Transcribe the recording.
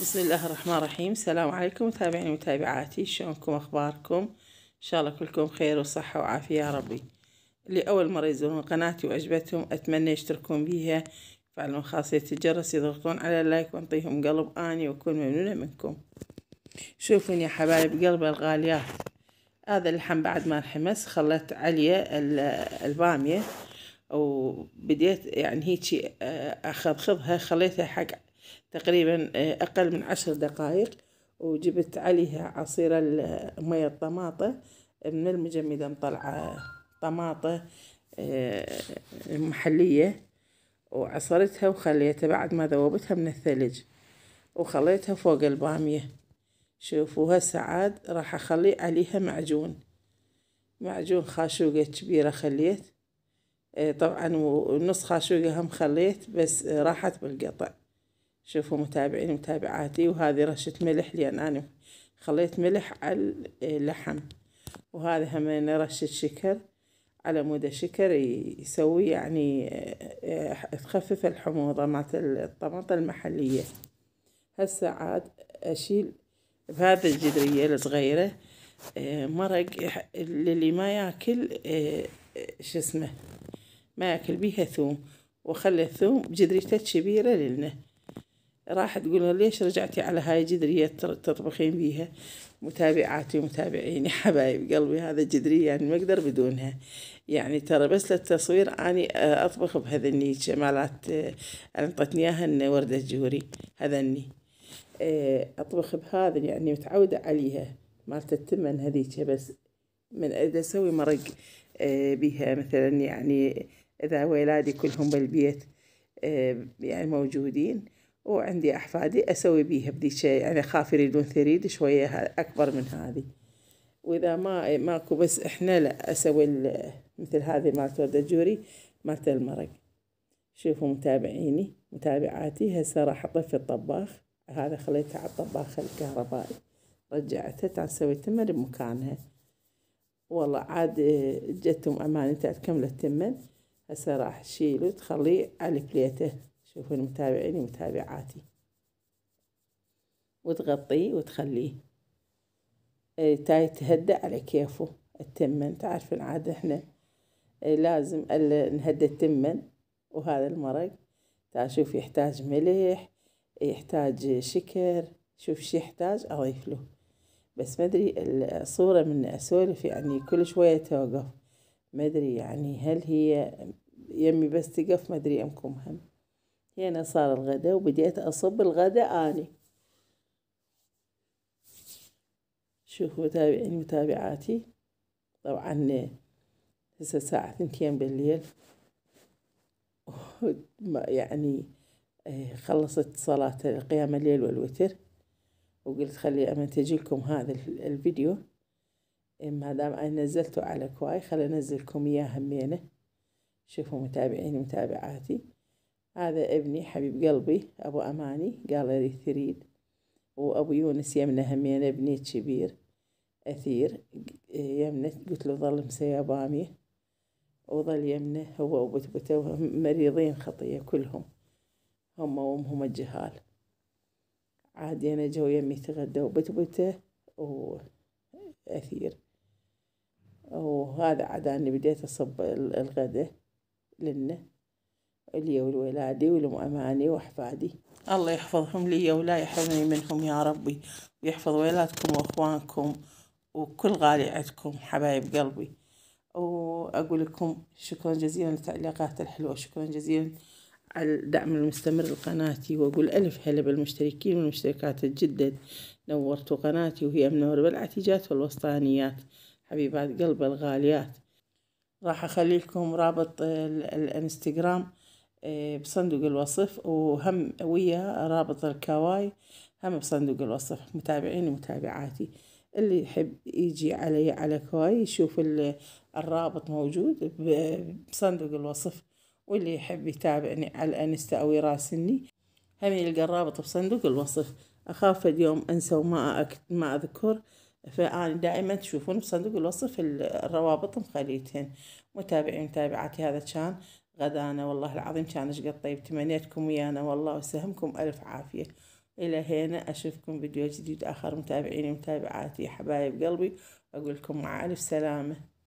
بسم الله الرحمن الرحيم السلام عليكم متابعيني ومتابعاتي شلونكم اخباركم ان شاء الله كلكم خير وصحة وعافية يا ربي اللي اول مرة يزورون قناتي وعجبتهم اتمنى يشتركون بيها يفعلون خاصية الجرس يضغطون على اللايك وانطيهم قلب اني واكون ممنونة منكم شوفون يا حبايب قلب الغاليات هذا اللحم بعد ما انحمس خلت عليا البامية وبديت يعني هيجي آه، اخذخضها خليتها حق تقريبا آه، أقل من عشر دقائق وجبت عليها عصير مية الطماطة من المجمدة مطلعة طماطة آه، محلية وعصرتها وخليتها بعد ما ذوبتها من الثلج وخليتها فوق البامية شوفوا هالسعاد راح أخلي عليها معجون معجون خاشوقة كبيرة خليت آه، طبعا ونص خاشوقة هم خليت بس راحت بالقطع شوفوا متابعين متابعاتي وهذه رشة ملح لأن أنا خليت ملح على اللحم وهذا همين رشة شكر على مودة الشكر يسوي يعني آه، تخفف الحموضة مالت الطماطة المحلية هسه عاد أشيل بهذا الجدرية الصغيرة آه، مرق للي ما ياكل آه، شو اسمه ما ياكل بيها ثوم وخلي الثوم بجدريته كبيرة لنا راح تقولها ليش رجعتي على هاي جدرية تطبخين بيها متابعاتي ومتابعيني حبايب قلبي هذا جدري يعني ما اقدر بدونها يعني ترى بس للتصوير اني آه، اطبخ بهذني جمالات آه، انطتني اياها وردة جوري هذني آه، اطبخ بهذا يعني متعودة عليها مالت التمن هذيك بس من اذا اسوي مرق بها مثلا يعني اذا ولادي كلهم بالبيت يعني موجودين وعندي أحفادي أسوي بيها شيء يعني خاف يريدون ثريد شوية أكبر من هذه وإذا ما ماكو بس إحنا لا أسوي مثل هذه مالت وردة جوري مالت المرق شوفوا متابعيني متابعاتي هسه راح أحطه في الطباخ هذا خليته على الطباخ الكهربائي رجعته تعال سوي تمر بمكانها والله عاد آه، جتهم أمانة تعال كملة تمن هسه راح اشيله تخليه على بليته شوفون متابعيني ومتابعاتي وتغطيه وتخليه إيه، تاي تهدى على كيفه التمن تعرف عاد احنا إيه، لازم نهدى التمن وهذا المرق تشوف يحتاج ملح يحتاج شكر شوف شي يحتاج أضيف له بس ما أدري الصورة من أسولف يعني كل شوية توقف ما أدري يعني هل هي يمي بس تقف ما أدري أمكم هم هنا صار الغداء وبديت أصب الغداء أني شوفوا متابعين متابعاتي طبعا هسه الساعة ثنتين بالليل يعني إيه، خلصت صلاة قيام الليل والوتر وقلت خلي أمنتج لكم هذا الفيديو إيه، ما دام أنا نزلته على كواي خلي أنزلكم إياه همينه شوفوا متابعين متابعاتي هذا ابني حبيب قلبي أبو أماني قال لي تريد وأبو يونس يمنه همين ابني كبير أثير يمنه قلت له ظل مسيبامي وظل يمنه هو وبتبته مريضين خطية كلهم هم وامهم الجهال عادي أنا جو يمي تغدى وبتبته وأثير وهذا عاد أني بديت أصب الغدا لنا لي ولولادي ولمأماني وأحفادي الله يحفظهم لي ولا يحرمني منهم يا ربي ويحفظ ولادكم وإخوانكم وكل غالي عندكم حبايب قلبي وأقول لكم شكرا جزيلا للتعليقات الحلوة شكرا جزيلا على الدعم المستمر لقناتي وأقول ألف هلا بالمشتركين والمشتركات الجدد نورتوا قناتي وهي منور بالعتيجات والوسطانيات حبيبات قلب الغاليات راح أخلي لكم رابط الانستغرام إيه، بصندوق الوصف وهم ويا رابط الكواي هم بصندوق الوصف متابعيني ومتابعاتي اللي يحب يجي علي على كواي يشوف الرابط موجود بصندوق الوصف واللي يحب يتابعني على انستا او يراسلني هم يلقى الرابط بصندوق الوصف اخاف اليوم انسى وما ما اذكر فأنا دائما تشوفون بصندوق الوصف الروابط مخليتهن متابعين متابعاتي هذا كان غدانا والله العظيم كان شقد طيب تمنيتكم ويانا والله وسهمكم ألف عافية إلى هنا أشوفكم فيديو جديد آخر متابعيني ومتابعاتي حبايب قلبي أقول لكم مع ألف سلامة